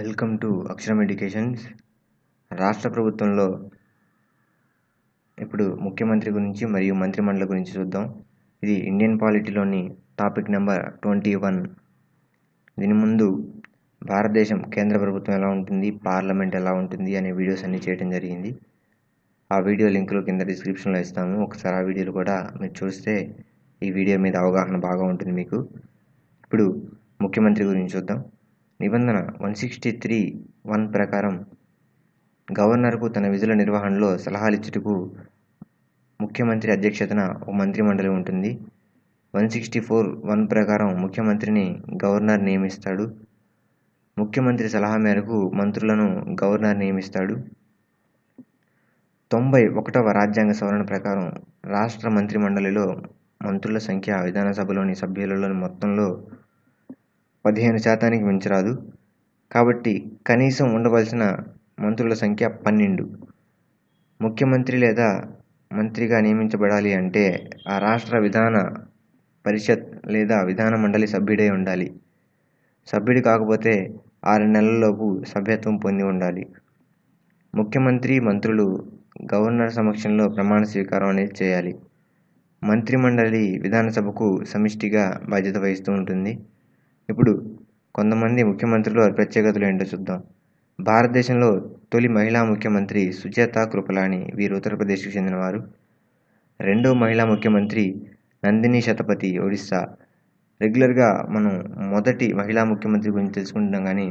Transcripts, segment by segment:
welcome to అక్షరం educations రాష్ట్ర ప్రభుత్వంలో ఇప్పుడు ముఖ్యమంత్రి గురించి మరియు మంత్రిమండలి గురించి చూద్దాం ఇది ఇండియన్ పాలిటీలోని టాపిక్ నెంబర్ ట్వంటీ వన్ దీని ముందు భారతదేశం కేంద్ర ప్రభుత్వం ఎలా ఉంటుంది పార్లమెంట్ ఎలా ఉంటుంది అనే వీడియోస్ అన్నీ చేయడం జరిగింది ఆ వీడియో లింకులు కింద డిస్క్రిప్షన్లో ఇస్తాము ఒకసారి ఆ వీడియోలు కూడా మీరు చూస్తే ఈ వీడియో మీద అవగాహన బాగా ఉంటుంది మీకు ఇప్పుడు ముఖ్యమంత్రి గురించి చూద్దాం నిబంధన వన్ సిక్స్టీ త్రీ వన్ ప్రకారం గవర్నర్కు తన విధుల నిర్వహణలో సలహాలు ఇచ్చుటకు ముఖ్యమంత్రి అధ్యక్షతన ఒక మంత్రి మండలి ఉంటుంది వన్ సిక్స్టీ ఫోర్ వన్ ప్రకారం ముఖ్యమంత్రిని గవర్నర్ నియమిస్తాడు ముఖ్యమంత్రి సలహా మేరకు మంత్రులను గవర్నర్ నియమిస్తాడు తొంభై ఒకటవ రాజ్యాంగ సవరణ ప్రకారం రాష్ట్ర మంత్రి మండలిలో మంత్రుల సంఖ్య విధానసభలోని సభ్యులలో మొత్తంలో పదిహేను శాతానికి మించరాదు కాబట్టి కనీసం ఉండవలసిన మంత్రుల సంఖ్య పన్నెండు ముఖ్యమంత్రి లేదా మంత్రిగా నియమించబడాలి అంటే ఆ రాష్ట్ర విధాన పరిషత్ లేదా విధాన మండలి సభ్యుడై ఉండాలి సభ్యుడు కాకపోతే ఆరు నెలలలోపు సభ్యత్వం పొంది ఉండాలి ముఖ్యమంత్రి మంత్రులు గవర్నర్ సమక్షంలో ప్రమాణ స్వీకారం అనేది చేయాలి మంత్రిమండలి విధానసభకు సమిష్టిగా బాధ్యత వహిస్తూ ఉంటుంది ఇప్పుడు కొంతమంది ముఖ్యమంత్రులు ప్రత్యేకతలు ఏంటో చూద్దాం భారతదేశంలో తొలి మహిళా ముఖ్యమంత్రి సుజాత కృపలాని వీరు ఉత్తరప్రదేశ్కు చెందినవారు రెండో మహిళా ముఖ్యమంత్రి నందిని శతపతి ఒడిస్సా రెగ్యులర్గా మనం మొదటి మహిళా ముఖ్యమంత్రి గురించి తెలుసుకుంటున్నాం కానీ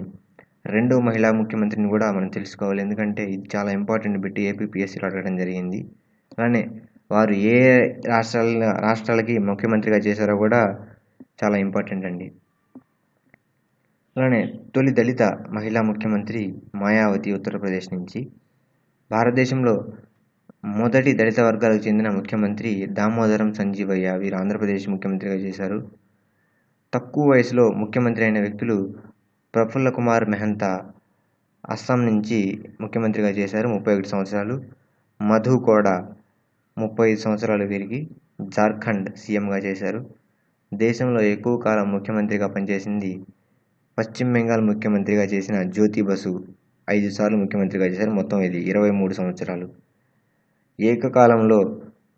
రెండో మహిళా ముఖ్యమంత్రిని కూడా మనం తెలుసుకోవాలి ఎందుకంటే ఇది చాలా ఇంపార్టెంట్ పెట్టి ఏపీపీఎస్సీలో అడగడం జరిగింది అలానే వారు ఏ రాష్ట్రాల రాష్ట్రాలకి ముఖ్యమంత్రిగా చేశారో కూడా చాలా ఇంపార్టెంట్ అండి అలానే తొలి దళిత మహిళా ముఖ్యమంత్రి మాయావతి ఉత్తరప్రదేశ్ నుంచి భారతదేశంలో మొదటి దళిత వర్గాలకు చెందిన ముఖ్యమంత్రి దామోదరం సంజీవయ్య వీరు ఆంధ్రప్రదేశ్ ముఖ్యమంత్రిగా చేశారు తక్కువ వయసులో ముఖ్యమంత్రి అయిన వ్యక్తులు ప్రఫుల్ల కుమార్ మెహంతా అస్సాం నుంచి ముఖ్యమంత్రిగా చేశారు ముప్పై ఒకటి సంవత్సరాలు మధు కూడా ముప్పై ఐదు సంవత్సరాలు వీరికి జార్ఖండ్ సీఎంగా చేశారు దేశంలో ఎక్కువ కాలం ముఖ్యమంత్రిగా పనిచేసింది పశ్చిమ బెంగాల్ ముఖ్యమంత్రిగా చేసిన జ్యోతి బసు ఐదు సార్లు ముఖ్యమంత్రిగా చేశారు మొత్తం ఇది ఇరవై మూడు సంవత్సరాలు ఏకకాలంలో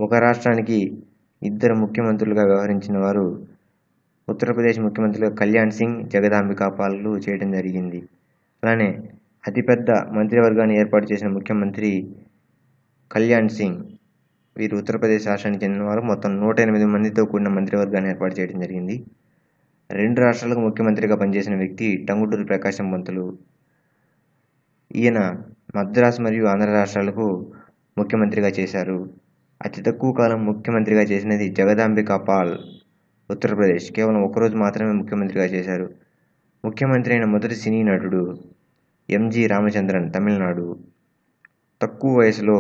ఒక రాష్ట్రానికి ఇద్దరు ముఖ్యమంత్రులుగా వ్యవహరించిన వారు ఉత్తరప్రదేశ్ ముఖ్యమంత్రిగా కళ్యాణ్ సింగ్ జగదాంబికా పాలు చేయడం జరిగింది అలానే అతిపెద్ద మంత్రివర్గాన్ని ఏర్పాటు చేసిన ముఖ్యమంత్రి కళ్యాణ్ సింగ్ వీరు ఉత్తరప్రదేశ్ రాష్ట్రానికి చెందినవారు మొత్తం నూట ఎనిమిది మందితో కూడిన మంత్రివర్గాన్ని ఏర్పాటు చేయడం జరిగింది రెండు రాష్ట్రాలకు ముఖ్యమంత్రిగా పనిచేసిన వ్యక్తి టంగుటూరి ప్రకాశం పంతులు ఈయన మద్రాసు మరియు ఆంధ్ర రాష్ట్రాలకు ముఖ్యమంత్రిగా చేశారు అతి తక్కువ కాలం ముఖ్యమంత్రిగా చేసినది జగదాంబిక పాల్ ఉత్తరప్రదేశ్ కేవలం ఒకరోజు మాత్రమే ముఖ్యమంత్రిగా చేశారు ముఖ్యమంత్రి అయిన మొదటి సినీ నటుడు ఎంజి రామచంద్రన్ తమిళనాడు తక్కువ వయసులో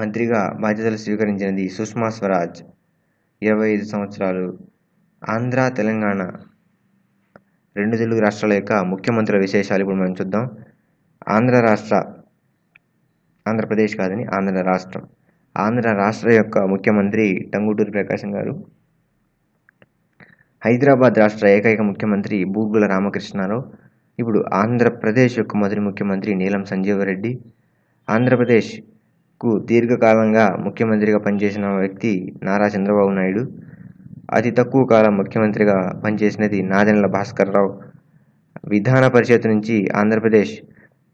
మంత్రిగా బాధ్యతలు స్వీకరించినది సుష్మా స్వరాజ్ ఇరవై ఐదు సంవత్సరాలు ఆంధ్ర తెలంగాణ రెండు తెలుగు రాష్ట్రాల యొక్క ముఖ్యమంత్రుల విశేషాలు ఇప్పుడు మనం చూద్దాం ఆంధ్ర రాష్ట్ర ఆంధ్రప్రదేశ్ కాదని ఆంధ్ర రాష్ట్రం ఆంధ్ర రాష్ట్ర యొక్క ముఖ్యమంత్రి టంగుటూరి ప్రకాశం గారు హైదరాబాద్ రాష్ట్ర ఏకైక ముఖ్యమంత్రి బూగుల రామకృష్ణారావు ఇప్పుడు ఆంధ్రప్రదేశ్ యొక్క మొదటి ముఖ్యమంత్రి నీలం సంజీవరెడ్డి ఆంధ్రప్రదేశ్కు దీర్ఘకాలంగా ముఖ్యమంత్రిగా పనిచేసిన వ్యక్తి నారా చంద్రబాబు నాయుడు అతి తక్కువ కాలం ముఖ్యమంత్రిగా పనిచేసినది నాదెండ్ల భాస్కర్రావు విధాన పరిషత్ నుంచి ఆంధ్రప్రదేశ్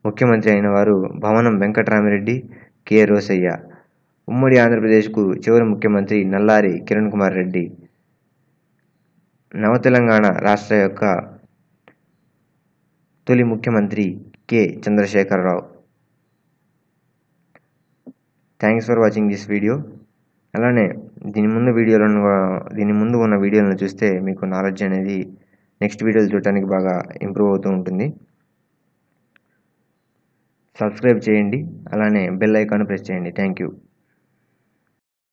ముఖ్యమంత్రి అయిన వారు భవనం వెంకటరామిరెడ్డి కె రోసయ్య ఉమ్మడి ఆంధ్రప్రదేశ్కు చివరి ముఖ్యమంత్రి నల్లారి కిరణ్ కుమార్ రెడ్డి నవతెలంగాణ రాష్ట్ర యొక్క తొలి ముఖ్యమంత్రి K Chandrashekar Rao thanks for watching this video అలానే దీని ముందు వీడియోలను దీని ముందు ఉన్న వీడియోలను చూస్తే మీకు నాలెడ్జ్ అనేది నెక్స్ట్ వీడియోలు చూడటానికి బాగా ఇంప్రూవ్ అవుతూ ఉంటుంది సబ్స్క్రైబ్ చేయండి అలానే బెల్ ఐకాన్ ప్రెస్ చేయండి థ్యాంక్ యూ